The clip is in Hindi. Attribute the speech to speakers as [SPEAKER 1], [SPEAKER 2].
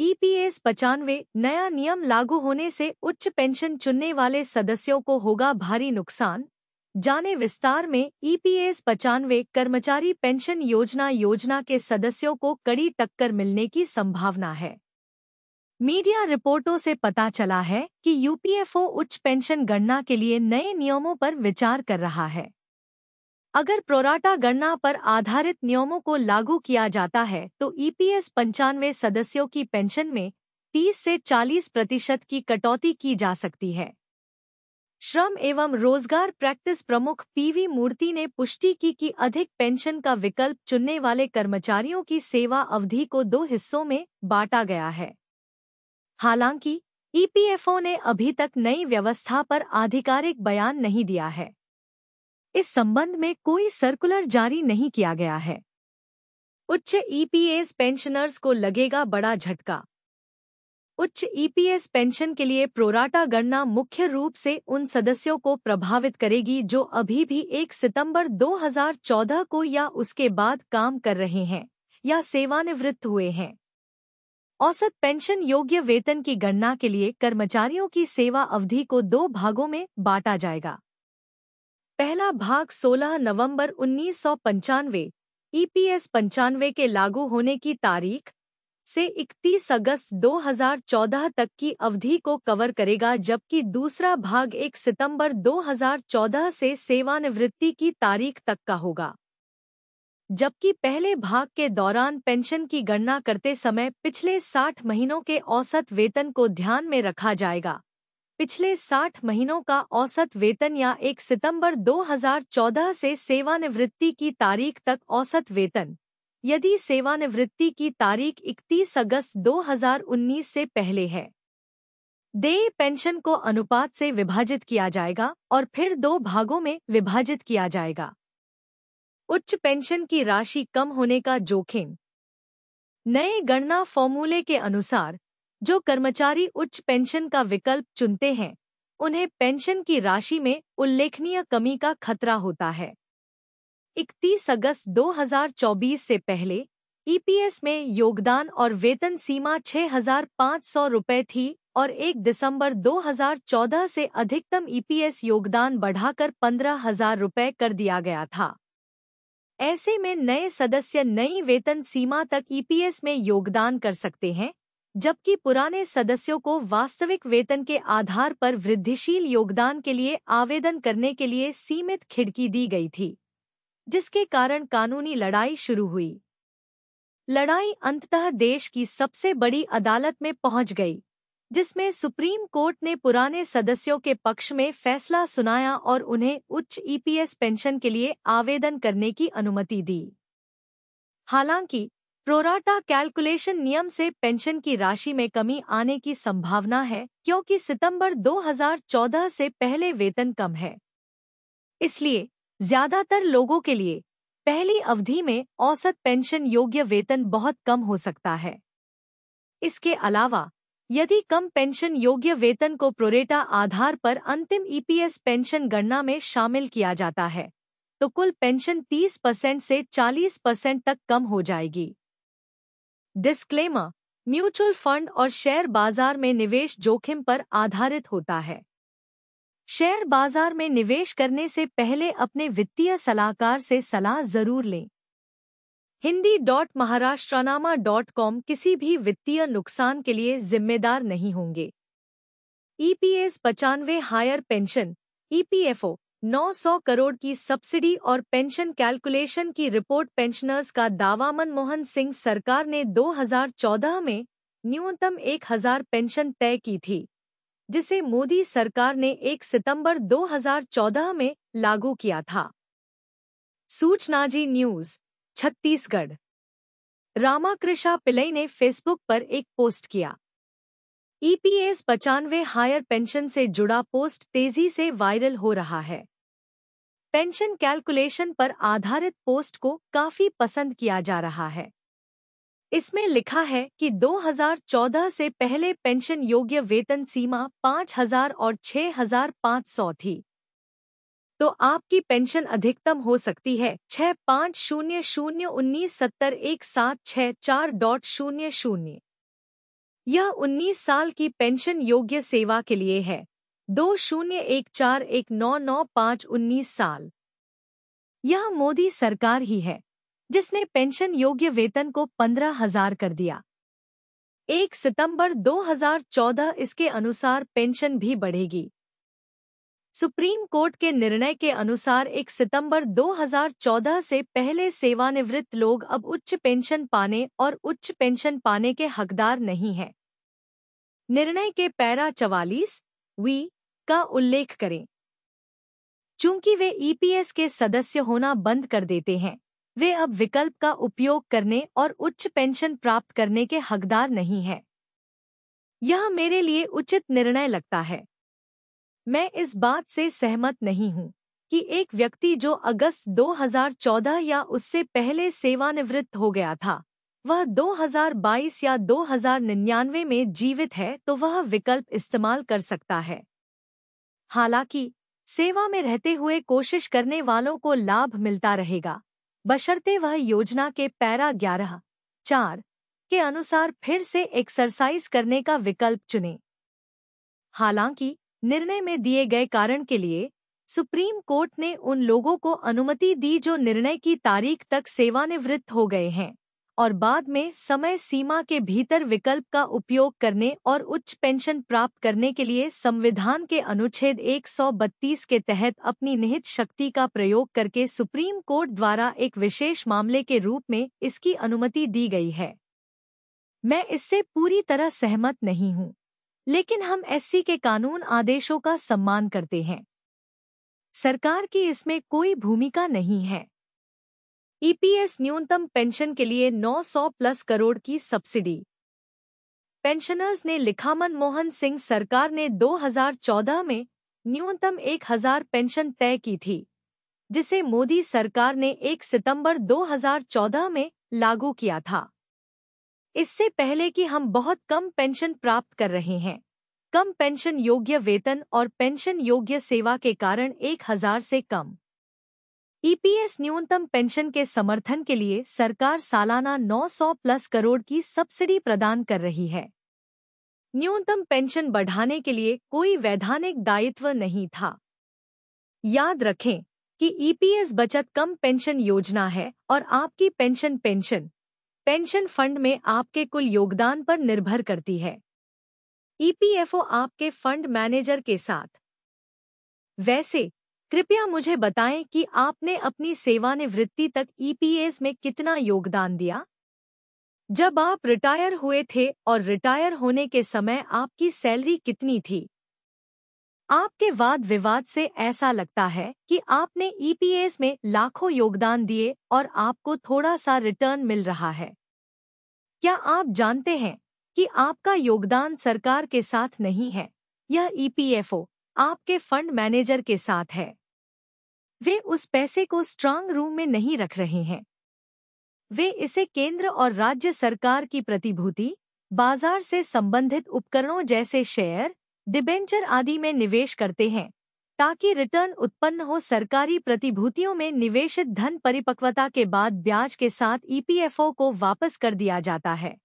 [SPEAKER 1] ईपीएस पचानवे नया नियम लागू होने से उच्च पेंशन चुनने वाले सदस्यों को होगा भारी नुकसान जाने विस्तार में ईपीएस पचानवे कर्मचारी पेंशन योजना योजना के सदस्यों को कड़ी टक्कर मिलने की संभावना है मीडिया रिपोर्टों से पता चला है कि यूपीएफओ उच्च पेंशन गणना के लिए नए नियमों पर विचार कर रहा है अगर प्रोराटा गणना पर आधारित नियमों को लागू किया जाता है तो ईपीएस e पंचानवे सदस्यों की पेंशन में 30 से 40 प्रतिशत की कटौती की जा सकती है श्रम एवं रोजगार प्रैक्टिस प्रमुख पीवी मूर्ति ने पुष्टि की कि अधिक पेंशन का विकल्प चुनने वाले कर्मचारियों की सेवा अवधि को दो हिस्सों में बांटा गया है हालांकि ईपीएफओ e ने अभी तक नई व्यवस्था पर आधिकारिक बयान नहीं दिया है इस संबंध में कोई सर्कुलर जारी नहीं किया गया है उच्च ईपीएस e पेंशनर्स को लगेगा बड़ा झटका उच्च ईपीएस e पेंशन के लिए प्रोराटा गणना मुख्य रूप से उन सदस्यों को प्रभावित करेगी जो अभी भी 1 सितंबर 2014 को या उसके बाद काम कर रहे हैं या सेवानिवृत्त हुए हैं औसत पेंशन योग्य वेतन की गणना के लिए कर्मचारियों की सेवा अवधि को दो भागों में बांटा जाएगा पहला भाग 16 नवंबर उन्नीस सौ पंचानवे ईपीएस e पंचानवे के लागू होने की तारीख से 31 अगस्त 2014 तक की अवधि को कवर करेगा जबकि दूसरा भाग 1 सितंबर 2014 से सेवानिवृत्ति की तारीख तक का होगा जबकि पहले भाग के दौरान पेंशन की गणना करते समय पिछले 60 महीनों के औसत वेतन को ध्यान में रखा जाएगा पिछले 60 महीनों का औसत वेतन या 1 सितंबर 2014 से सेवानिवृत्ति की तारीख तक औसत वेतन यदि सेवानिवृत्ति की तारीख 31 अगस्त 2019 से पहले है देय पेंशन को अनुपात से विभाजित किया जाएगा और फिर दो भागों में विभाजित किया जाएगा उच्च पेंशन की राशि कम होने का जोखिम नए गणना फॉर्मूले के अनुसार जो कर्मचारी उच्च पेंशन का विकल्प चुनते हैं उन्हें पेंशन की राशि में उल्लेखनीय कमी का खतरा होता है 31 अगस्त 2024 से पहले ईपीएस में योगदान और वेतन सीमा छह रुपए थी और 1 दिसंबर 2014 से अधिकतम ईपीएस योगदान बढ़ाकर हज़ार रुपए कर दिया गया था ऐसे में नए सदस्य नई वेतन सीमा तक ईपीएस में योगदान कर सकते हैं जबकि पुराने सदस्यों को वास्तविक वेतन के आधार पर वृद्धिशील योगदान के लिए आवेदन करने के लिए सीमित खिड़की दी गई थी जिसके कारण कानूनी लड़ाई शुरू हुई लड़ाई अंततः देश की सबसे बड़ी अदालत में पहुंच गई जिसमें सुप्रीम कोर्ट ने पुराने सदस्यों के पक्ष में फैसला सुनाया और उन्हें उच्च ईपीएस e पेंशन के लिए आवेदन करने की अनुमति दी हालांकि प्रोराटा कैलकुलेशन नियम से पेंशन की राशि में कमी आने की संभावना है क्योंकि सितंबर 2014 से पहले वेतन कम है इसलिए ज्यादातर लोगों के लिए पहली अवधि में औसत पेंशन योग्य वेतन बहुत कम हो सकता है इसके अलावा यदि कम पेंशन योग्य वेतन को प्रोरेटा आधार पर अंतिम ईपीएस पेंशन गणना में शामिल किया जाता है तो कुल पेंशन 30 परसेंट से 40 परसेंट तक कम हो जाएगी डिस्क्लेमर म्यूचुअल फंड और शेयर बाजार में निवेश जोखिम पर आधारित होता है शेयर बाजार में निवेश करने से पहले अपने वित्तीय सलाहकार से सलाह जरूर लें Hindi dot Maharashtranama dot com किसी भी वित्तीय नुकसान के लिए जिम्मेदार नहीं होंगे ईपीएस e पचानवे higher pension EPFO e 900 crore की सब्सिडी और पेंशन कैलकुलेशन की रिपोर्ट पेंशनर्स का दावा मनमोहन सिंह सरकार ने 2014 में न्यूनतम 1000 पेंशन तय की थी जिसे मोदी सरकार ने 1 सितंबर 2014 में लागू किया था सूचनाजी न्यूज छत्तीसगढ़ रामाकृषा पिलई ने फेसबुक पर एक पोस्ट किया ईपीएस पचानवे हायर पेंशन से जुड़ा पोस्ट तेजी से वायरल हो रहा है पेंशन कैलकुलेशन पर आधारित पोस्ट को काफी पसंद किया जा रहा है इसमें लिखा है कि 2014 से पहले पेंशन योग्य वेतन सीमा 5000 और 6500 थी तो आपकी पेंशन अधिकतम हो सकती है छह पाँच शून्य शून्य उन्नीस सत्तर एक सात छः चार डॉट शून्य शून्य यह उन्नीस साल की पेंशन योग्य सेवा के लिए है दो शून्य एक चार एक नौ नौ पाँच उन्नीस साल यह मोदी सरकार ही है जिसने पेंशन योग्य वेतन को पंद्रह हजार कर दिया एक सितंबर 2014 इसके अनुसार पेंशन भी बढ़ेगी सुप्रीम कोर्ट के निर्णय के अनुसार 1 सितंबर 2014 से पहले सेवानिवृत्त लोग अब उच्च पेंशन पाने और उच्च पेंशन पाने के हकदार नहीं हैं। निर्णय के पैरा चवालीस वी का उल्लेख करें चूंकि वे ईपीएस e के सदस्य होना बंद कर देते हैं वे अब विकल्प का उपयोग करने और उच्च पेंशन प्राप्त करने के हकदार नहीं हैं यह मेरे लिए उचित निर्णय लगता है मैं इस बात से सहमत नहीं हूं कि एक व्यक्ति जो अगस्त 2014 या उससे पहले सेवानिवृत्त हो गया था वह 2022 या 2099 में जीवित है तो वह विकल्प इस्तेमाल कर सकता है हालांकि सेवा में रहते हुए कोशिश करने वालों को लाभ मिलता रहेगा बशर्ते वह योजना के पैरा ग्यारह चार के अनुसार फिर से एक्सरसाइज करने का विकल्प चुने हालांकि निर्णय में दिए गए कारण के लिए सुप्रीम कोर्ट ने उन लोगों को अनुमति दी जो निर्णय की तारीख तक सेवानिवृत्त हो गए हैं और बाद में समय सीमा के भीतर विकल्प का उपयोग करने और उच्च पेंशन प्राप्त करने के लिए संविधान के अनुच्छेद 132 के तहत अपनी निहित शक्ति का प्रयोग करके सुप्रीम कोर्ट द्वारा एक विशेष मामले के रूप में इसकी अनुमति दी गई है मैं इससे पूरी तरह सहमत नहीं हूं लेकिन हम एससी के कानून आदेशों का सम्मान करते हैं सरकार की इसमें कोई भूमिका नहीं है ईपीएस e न्यूनतम पेंशन के लिए 900 प्लस करोड़ की सब्सिडी पेंशनर्स ने लिखा मनमोहन सिंह सरकार ने 2014 में न्यूनतम 1000 पेंशन तय की थी जिसे मोदी सरकार ने 1 सितंबर 2014 में लागू किया था इससे पहले कि हम बहुत कम पेंशन प्राप्त कर रहे हैं कम पेंशन योग्य वेतन और पेंशन योग्य सेवा के कारण 1000 से कम ईपीएस न्यूनतम पेंशन के समर्थन के लिए सरकार सालाना 900 प्लस करोड़ की सब्सिडी प्रदान कर रही है न्यूनतम पेंशन बढ़ाने के लिए कोई वैधानिक दायित्व नहीं था याद रखें कि ईपीएस बचत कम पेंशन योजना है और आपकी पेंशन पेंशन पेंशन फंड में आपके कुल योगदान पर निर्भर करती है ईपीएफओ आपके फंड मैनेजर के साथ वैसे कृपया मुझे बताएं कि आपने अपनी सेवानिवृत्ति तक ईपीएस e में कितना योगदान दिया जब आप रिटायर हुए थे और रिटायर होने के समय आपकी सैलरी कितनी थी आपके वाद विवाद से ऐसा लगता है कि आपने ईपीएस e में लाखों योगदान दिए और आपको थोड़ा सा रिटर्न मिल रहा है क्या आप जानते हैं कि आपका योगदान सरकार के साथ नहीं है यह ईपीएफओ e आपके फंड मैनेजर के साथ है वे उस पैसे को स्ट्रांग रूम में नहीं रख रहे हैं वे इसे केंद्र और राज्य सरकार की प्रतिभूति बाजार से संबंधित उपकरणों जैसे शेयर डिबेंचर आदि में निवेश करते हैं ताकि रिटर्न उत्पन्न हो सरकारी प्रतिभूतियों में निवेशित धन परिपक्वता के बाद ब्याज के साथ ईपीएफओ e को वापस कर दिया जाता है